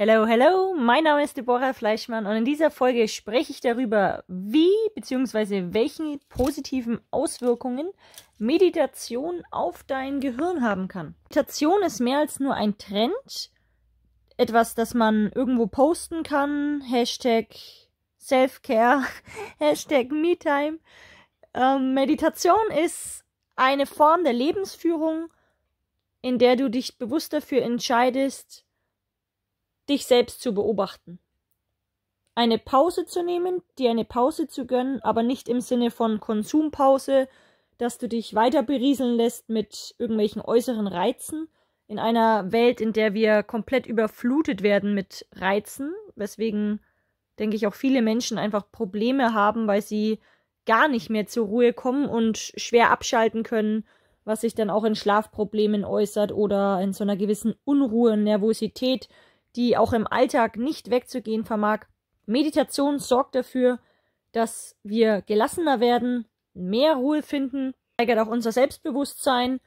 Hello, hello, mein Name ist Deborah Fleischmann und in dieser Folge spreche ich darüber, wie bzw. welche positiven Auswirkungen Meditation auf dein Gehirn haben kann. Meditation ist mehr als nur ein Trend, etwas, das man irgendwo posten kann, Hashtag Selfcare, Hashtag MeTime. Ähm, Meditation ist eine Form der Lebensführung, in der du dich bewusst dafür entscheidest, dich selbst zu beobachten. Eine Pause zu nehmen, dir eine Pause zu gönnen, aber nicht im Sinne von Konsumpause, dass du dich weiter berieseln lässt mit irgendwelchen äußeren Reizen. In einer Welt, in der wir komplett überflutet werden mit Reizen, weswegen, denke ich, auch viele Menschen einfach Probleme haben, weil sie gar nicht mehr zur Ruhe kommen und schwer abschalten können, was sich dann auch in Schlafproblemen äußert oder in so einer gewissen Unruhe, Nervosität, die auch im Alltag nicht wegzugehen vermag. Meditation sorgt dafür, dass wir gelassener werden, mehr Ruhe finden, steigert auch unser Selbstbewusstsein,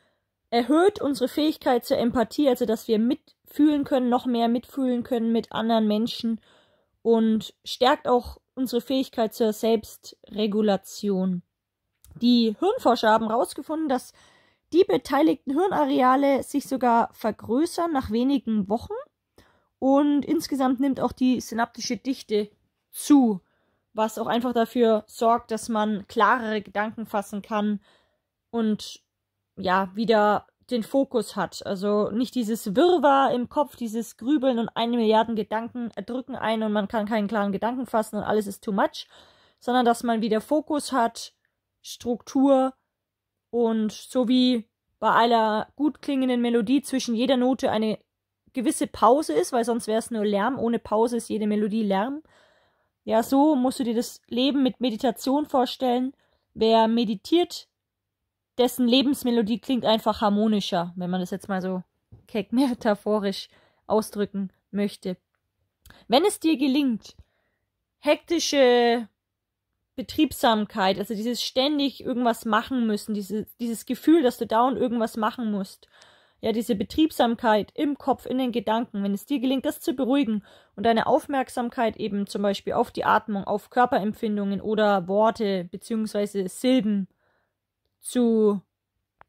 erhöht unsere Fähigkeit zur Empathie, also dass wir mitfühlen können, noch mehr mitfühlen können mit anderen Menschen und stärkt auch unsere Fähigkeit zur Selbstregulation. Die Hirnforscher haben herausgefunden, dass die beteiligten Hirnareale sich sogar vergrößern nach wenigen Wochen und insgesamt nimmt auch die synaptische Dichte zu, was auch einfach dafür sorgt, dass man klarere Gedanken fassen kann und ja, wieder den Fokus hat. Also nicht dieses Wirrwarr im Kopf, dieses Grübeln und eine Milliarden Gedanken erdrücken einen und man kann keinen klaren Gedanken fassen und alles ist too much, sondern dass man wieder Fokus hat, Struktur und so wie bei aller gut klingenden Melodie zwischen jeder Note eine gewisse Pause ist, weil sonst wäre es nur Lärm. Ohne Pause ist jede Melodie Lärm. Ja, so musst du dir das Leben mit Meditation vorstellen. Wer meditiert, dessen Lebensmelodie klingt einfach harmonischer, wenn man das jetzt mal so keck metaphorisch ausdrücken möchte. Wenn es dir gelingt, hektische Betriebsamkeit, also dieses ständig irgendwas machen müssen, dieses, dieses Gefühl, dass du dauernd irgendwas machen musst, ja diese Betriebsamkeit im Kopf, in den Gedanken, wenn es dir gelingt, das zu beruhigen und deine Aufmerksamkeit eben zum Beispiel auf die Atmung, auf Körperempfindungen oder Worte bzw. Silben zu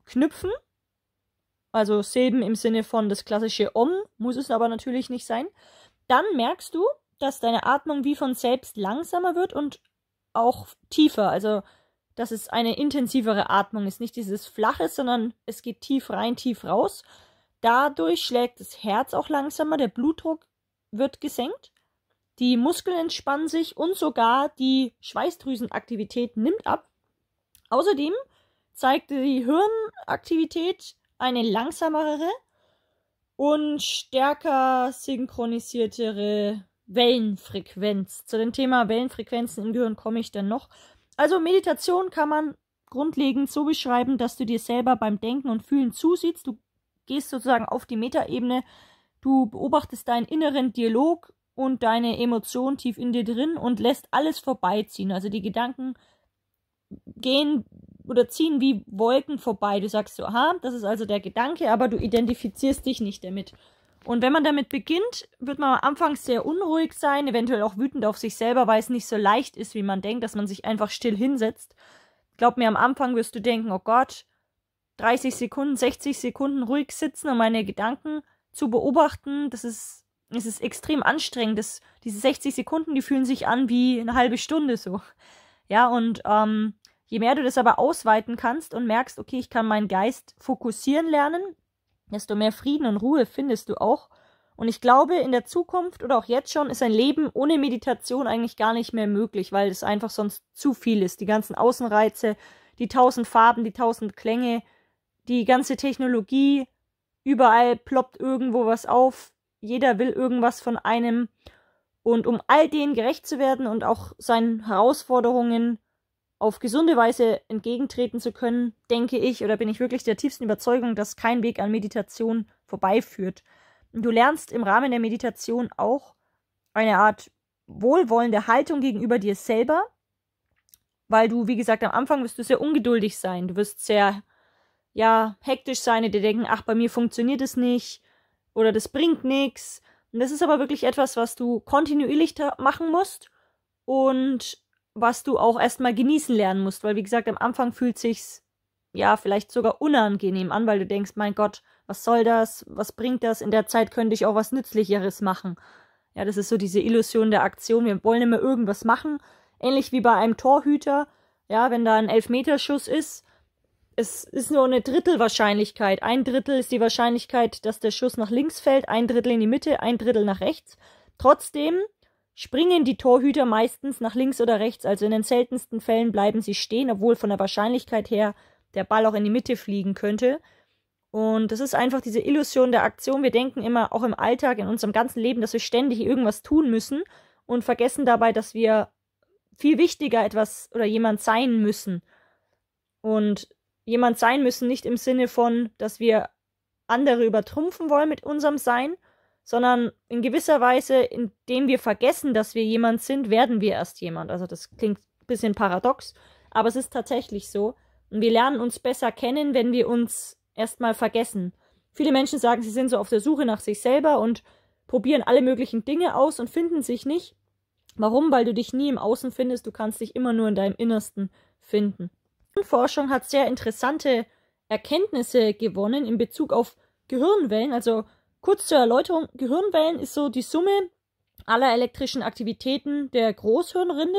knüpfen, also Silben im Sinne von das klassische Om, muss es aber natürlich nicht sein, dann merkst du, dass deine Atmung wie von selbst langsamer wird und auch tiefer. Also dass es eine intensivere Atmung ist. Nicht dieses flache, sondern es geht tief rein, tief raus. Dadurch schlägt das Herz auch langsamer, der Blutdruck wird gesenkt, die Muskeln entspannen sich und sogar die Schweißdrüsenaktivität nimmt ab. Außerdem zeigt die Hirnaktivität eine langsamere und stärker synchronisiertere Wellenfrequenz. Zu dem Thema Wellenfrequenzen im Gehirn komme ich dann noch. Also Meditation kann man grundlegend so beschreiben, dass du dir selber beim Denken und Fühlen zusiehst. Du gehst sozusagen auf die Metaebene, du beobachtest deinen inneren Dialog und deine Emotionen tief in dir drin und lässt alles vorbeiziehen. Also die Gedanken gehen oder ziehen wie Wolken vorbei. Du sagst so, aha, das ist also der Gedanke, aber du identifizierst dich nicht damit. Und wenn man damit beginnt, wird man am Anfang sehr unruhig sein, eventuell auch wütend auf sich selber, weil es nicht so leicht ist, wie man denkt, dass man sich einfach still hinsetzt. Glaub mir, am Anfang wirst du denken, oh Gott, 30 Sekunden, 60 Sekunden ruhig sitzen, um meine Gedanken zu beobachten. Das ist, es ist extrem anstrengend. Das, diese 60 Sekunden, die fühlen sich an wie eine halbe Stunde so. Ja, und ähm, je mehr du das aber ausweiten kannst und merkst, okay, ich kann meinen Geist fokussieren lernen, desto mehr Frieden und Ruhe findest du auch. Und ich glaube, in der Zukunft oder auch jetzt schon ist ein Leben ohne Meditation eigentlich gar nicht mehr möglich, weil es einfach sonst zu viel ist. Die ganzen Außenreize, die tausend Farben, die tausend Klänge, die ganze Technologie, überall ploppt irgendwo was auf, jeder will irgendwas von einem. Und um all denen gerecht zu werden und auch seinen Herausforderungen auf gesunde Weise entgegentreten zu können, denke ich oder bin ich wirklich der tiefsten Überzeugung, dass kein Weg an Meditation vorbeiführt. Du lernst im Rahmen der Meditation auch eine Art wohlwollende Haltung gegenüber dir selber, weil du, wie gesagt, am Anfang wirst du sehr ungeduldig sein, du wirst sehr, ja, hektisch sein und dir denken, ach, bei mir funktioniert es nicht oder das bringt nichts. Und das ist aber wirklich etwas, was du kontinuierlich machen musst und was du auch erstmal genießen lernen musst, weil wie gesagt, am Anfang fühlt sich's ja vielleicht sogar unangenehm an, weil du denkst, mein Gott, was soll das? Was bringt das? In der Zeit könnte ich auch was nützlicheres machen. Ja, das ist so diese Illusion der Aktion, wir wollen immer irgendwas machen, ähnlich wie bei einem Torhüter, ja, wenn da ein Elfmeterschuss ist, es ist nur eine Drittelwahrscheinlichkeit. Ein Drittel ist die Wahrscheinlichkeit, dass der Schuss nach links fällt, ein Drittel in die Mitte, ein Drittel nach rechts. Trotzdem springen die Torhüter meistens nach links oder rechts, also in den seltensten Fällen bleiben sie stehen, obwohl von der Wahrscheinlichkeit her der Ball auch in die Mitte fliegen könnte. Und das ist einfach diese Illusion der Aktion. Wir denken immer, auch im Alltag, in unserem ganzen Leben, dass wir ständig irgendwas tun müssen und vergessen dabei, dass wir viel wichtiger etwas oder jemand sein müssen. Und jemand sein müssen nicht im Sinne von, dass wir andere übertrumpfen wollen mit unserem Sein, sondern in gewisser Weise, indem wir vergessen, dass wir jemand sind, werden wir erst jemand. Also das klingt ein bisschen paradox, aber es ist tatsächlich so. Und wir lernen uns besser kennen, wenn wir uns erstmal vergessen. Viele Menschen sagen, sie sind so auf der Suche nach sich selber und probieren alle möglichen Dinge aus und finden sich nicht. Warum? Weil du dich nie im Außen findest, du kannst dich immer nur in deinem Innersten finden. Die Forschung hat sehr interessante Erkenntnisse gewonnen in Bezug auf Gehirnwellen, also Kurz zur Erläuterung, Gehirnwellen ist so die Summe aller elektrischen Aktivitäten der Großhirnrinde,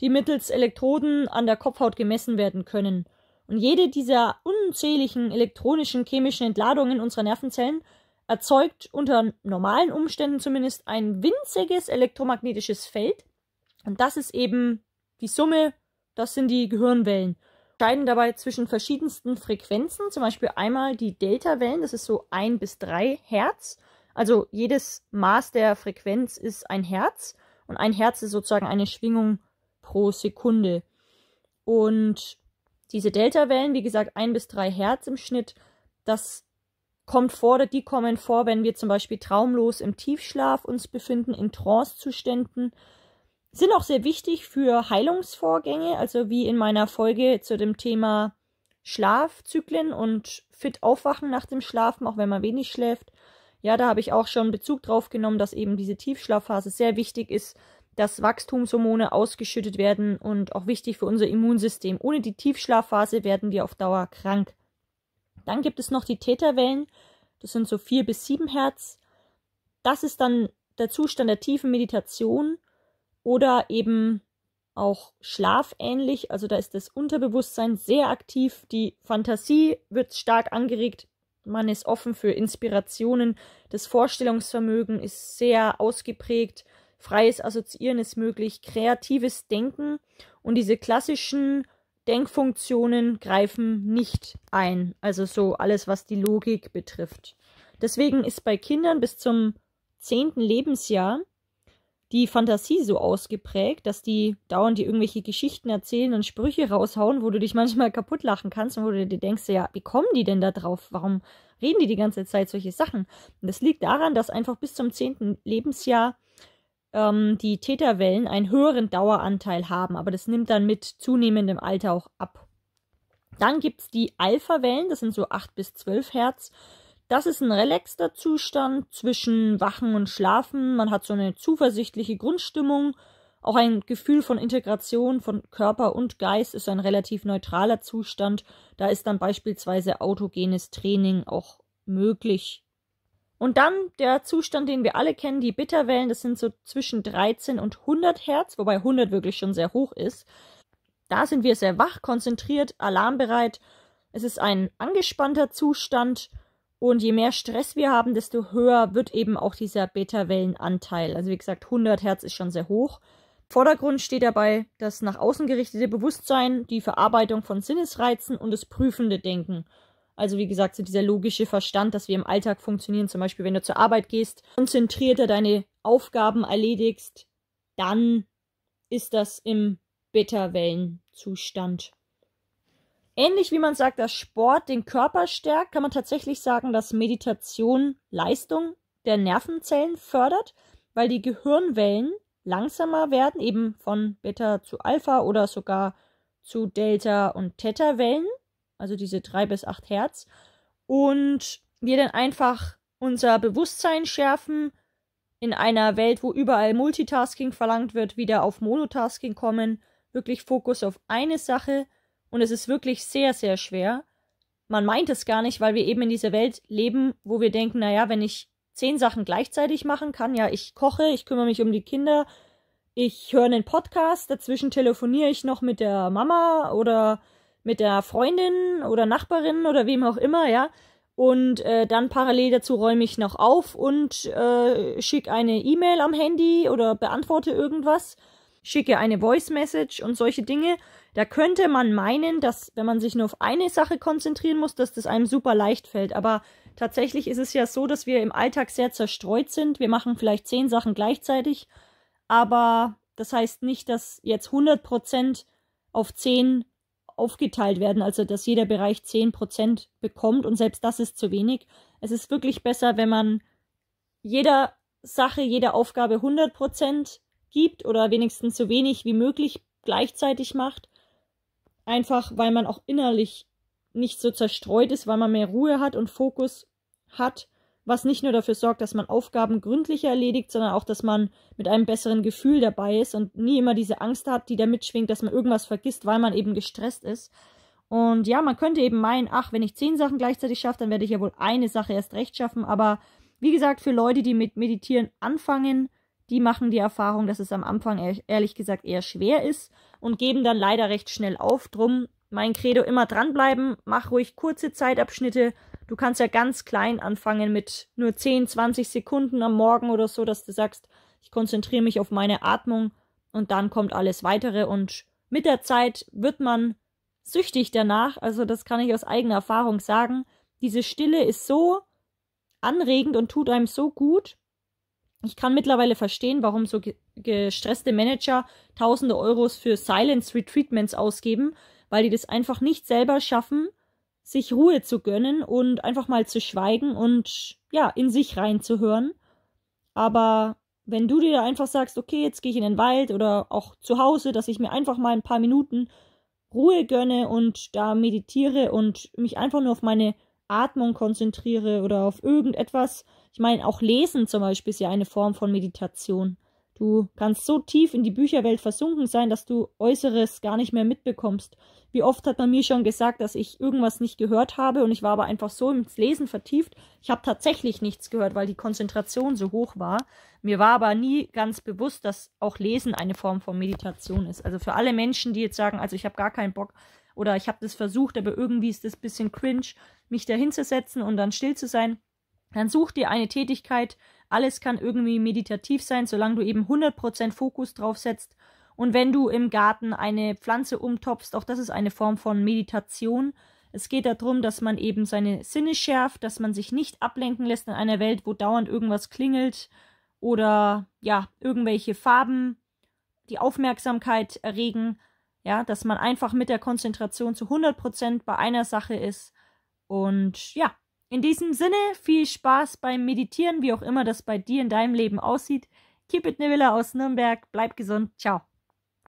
die mittels Elektroden an der Kopfhaut gemessen werden können. Und jede dieser unzähligen elektronischen chemischen Entladungen unserer Nervenzellen erzeugt unter normalen Umständen zumindest ein winziges elektromagnetisches Feld. Und das ist eben die Summe, das sind die Gehirnwellen unterscheiden dabei zwischen verschiedensten Frequenzen, zum Beispiel einmal die Delta-Wellen, das ist so ein bis drei Hertz. Also jedes Maß der Frequenz ist ein Herz und ein Herz ist sozusagen eine Schwingung pro Sekunde. Und diese Delta-Wellen, wie gesagt, ein bis drei Hertz im Schnitt, das kommt vor oder die kommen vor, wenn wir zum Beispiel traumlos im Tiefschlaf uns befinden, in trance zuständen sind auch sehr wichtig für Heilungsvorgänge, also wie in meiner Folge zu dem Thema Schlafzyklen und fit aufwachen nach dem Schlafen, auch wenn man wenig schläft. Ja, da habe ich auch schon Bezug drauf genommen, dass eben diese Tiefschlafphase sehr wichtig ist, dass Wachstumshormone ausgeschüttet werden und auch wichtig für unser Immunsystem. Ohne die Tiefschlafphase werden wir auf Dauer krank. Dann gibt es noch die Täterwellen, das sind so vier bis sieben Hertz. Das ist dann der Zustand der tiefen Meditation oder eben auch schlafähnlich, also da ist das Unterbewusstsein sehr aktiv, die Fantasie wird stark angeregt, man ist offen für Inspirationen, das Vorstellungsvermögen ist sehr ausgeprägt, freies Assoziieren ist möglich, kreatives Denken und diese klassischen Denkfunktionen greifen nicht ein, also so alles, was die Logik betrifft. Deswegen ist bei Kindern bis zum zehnten Lebensjahr die Fantasie so ausgeprägt, dass die dauernd dir irgendwelche Geschichten erzählen und Sprüche raushauen, wo du dich manchmal kaputt lachen kannst und wo du dir denkst, ja, wie kommen die denn da drauf? Warum reden die die ganze Zeit solche Sachen? Und das liegt daran, dass einfach bis zum zehnten Lebensjahr ähm, die Täterwellen einen höheren Daueranteil haben, aber das nimmt dann mit zunehmendem Alter auch ab. Dann gibt es die Alpha-Wellen, das sind so 8 bis 12 Hertz. Das ist ein relaxter Zustand zwischen Wachen und Schlafen. Man hat so eine zuversichtliche Grundstimmung. Auch ein Gefühl von Integration von Körper und Geist ist ein relativ neutraler Zustand. Da ist dann beispielsweise autogenes Training auch möglich. Und dann der Zustand, den wir alle kennen, die Bitterwellen, das sind so zwischen 13 und 100 Hertz, wobei 100 wirklich schon sehr hoch ist. Da sind wir sehr wach, konzentriert, alarmbereit. Es ist ein angespannter Zustand. Und je mehr Stress wir haben, desto höher wird eben auch dieser Beta-Wellenanteil. Also wie gesagt, 100 Hertz ist schon sehr hoch. Vordergrund steht dabei das nach außen gerichtete Bewusstsein, die Verarbeitung von Sinnesreizen und das prüfende Denken. Also wie gesagt, so dieser logische Verstand, dass wir im Alltag funktionieren, zum Beispiel wenn du zur Arbeit gehst, konzentrierter deine Aufgaben erledigst, dann ist das im Beta-Wellenzustand. Ähnlich wie man sagt, dass Sport den Körper stärkt, kann man tatsächlich sagen, dass Meditation Leistung der Nervenzellen fördert, weil die Gehirnwellen langsamer werden, eben von Beta zu Alpha oder sogar zu Delta und Theta Wellen, also diese 3 bis 8 Hertz und wir dann einfach unser Bewusstsein schärfen in einer Welt, wo überall Multitasking verlangt wird, wieder auf Monotasking kommen, wirklich Fokus auf eine Sache und es ist wirklich sehr, sehr schwer. Man meint es gar nicht, weil wir eben in dieser Welt leben, wo wir denken, naja, wenn ich zehn Sachen gleichzeitig machen kann, ja, ich koche, ich kümmere mich um die Kinder, ich höre einen Podcast, dazwischen telefoniere ich noch mit der Mama oder mit der Freundin oder Nachbarin oder wem auch immer, ja. Und äh, dann parallel dazu räume ich noch auf und äh, schicke eine E-Mail am Handy oder beantworte irgendwas schicke eine Voice Message und solche Dinge. Da könnte man meinen, dass wenn man sich nur auf eine Sache konzentrieren muss, dass das einem super leicht fällt. Aber tatsächlich ist es ja so, dass wir im Alltag sehr zerstreut sind. Wir machen vielleicht zehn Sachen gleichzeitig, aber das heißt nicht, dass jetzt 100 Prozent auf zehn aufgeteilt werden, also dass jeder Bereich 10% bekommt und selbst das ist zu wenig. Es ist wirklich besser, wenn man jeder Sache, jeder Aufgabe 100 Prozent gibt oder wenigstens so wenig wie möglich gleichzeitig macht. Einfach weil man auch innerlich nicht so zerstreut ist, weil man mehr Ruhe hat und Fokus hat, was nicht nur dafür sorgt, dass man Aufgaben gründlicher erledigt, sondern auch, dass man mit einem besseren Gefühl dabei ist und nie immer diese Angst hat, die da mitschwingt, dass man irgendwas vergisst, weil man eben gestresst ist. Und ja, man könnte eben meinen, ach, wenn ich zehn Sachen gleichzeitig schaffe, dann werde ich ja wohl eine Sache erst recht schaffen. Aber wie gesagt, für Leute, die mit Meditieren anfangen, die machen die Erfahrung, dass es am Anfang ehrlich gesagt eher schwer ist und geben dann leider recht schnell auf. Drum mein Credo immer dranbleiben, mach ruhig kurze Zeitabschnitte. Du kannst ja ganz klein anfangen mit nur 10, 20 Sekunden am Morgen oder so, dass du sagst, ich konzentriere mich auf meine Atmung und dann kommt alles weitere und mit der Zeit wird man süchtig danach. Also das kann ich aus eigener Erfahrung sagen. Diese Stille ist so anregend und tut einem so gut. Ich kann mittlerweile verstehen, warum so gestresste Manager tausende Euros für Silence Retreatments ausgeben, weil die das einfach nicht selber schaffen, sich Ruhe zu gönnen und einfach mal zu schweigen und ja, in sich reinzuhören. Aber wenn du dir einfach sagst, okay, jetzt gehe ich in den Wald oder auch zu Hause, dass ich mir einfach mal ein paar Minuten Ruhe gönne und da meditiere und mich einfach nur auf meine Atmung konzentriere oder auf irgendetwas, ich meine, auch Lesen zum Beispiel ist ja eine Form von Meditation. Du kannst so tief in die Bücherwelt versunken sein, dass du Äußeres gar nicht mehr mitbekommst. Wie oft hat man mir schon gesagt, dass ich irgendwas nicht gehört habe und ich war aber einfach so ins Lesen vertieft. Ich habe tatsächlich nichts gehört, weil die Konzentration so hoch war. Mir war aber nie ganz bewusst, dass auch Lesen eine Form von Meditation ist. Also für alle Menschen, die jetzt sagen, also ich habe gar keinen Bock, oder ich habe das versucht, aber irgendwie ist das ein bisschen cringe, mich dahinzusetzen und dann still zu sein. Dann such dir eine Tätigkeit. Alles kann irgendwie meditativ sein, solange du eben 100% Fokus drauf setzt. Und wenn du im Garten eine Pflanze umtopfst, auch das ist eine Form von Meditation. Es geht darum, dass man eben seine Sinne schärft, dass man sich nicht ablenken lässt in einer Welt, wo dauernd irgendwas klingelt oder ja, irgendwelche Farben die Aufmerksamkeit erregen. Ja, dass man einfach mit der Konzentration zu 100% bei einer Sache ist. Und ja, in diesem Sinne, viel Spaß beim Meditieren, wie auch immer das bei dir in deinem Leben aussieht. Keep it Nevilla aus Nürnberg, bleib gesund, ciao.